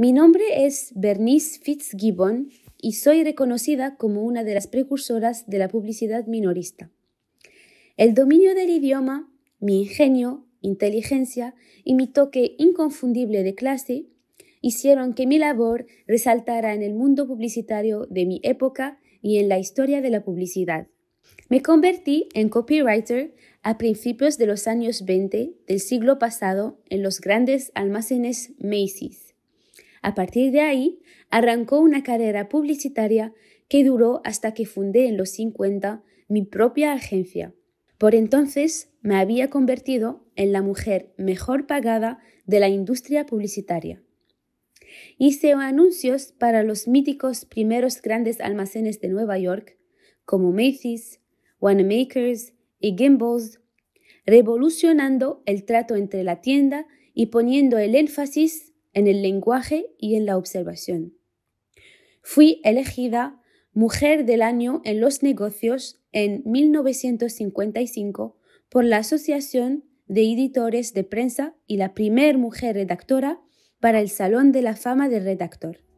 Mi nombre es Bernice Fitzgibbon y soy reconocida como una de las precursoras de la publicidad minorista. El dominio del idioma, mi ingenio, inteligencia y mi toque inconfundible de clase hicieron que mi labor resaltara en el mundo publicitario de mi época y en la historia de la publicidad. Me convertí en copywriter a principios de los años 20 del siglo pasado en los grandes almacenes Macy's. A partir de ahí, arrancó una carrera publicitaria que duró hasta que fundé en los 50 mi propia agencia. Por entonces me había convertido en la mujer mejor pagada de la industria publicitaria. Hice anuncios para los míticos primeros grandes almacenes de Nueva York, como Macy's, Wanamaker's y Gimbals, revolucionando el trato entre la tienda y poniendo el énfasis en el lenguaje y en la observación. Fui elegida Mujer del Año en los Negocios en 1955 por la Asociación de Editores de Prensa y la primer mujer redactora para el Salón de la Fama del Redactor.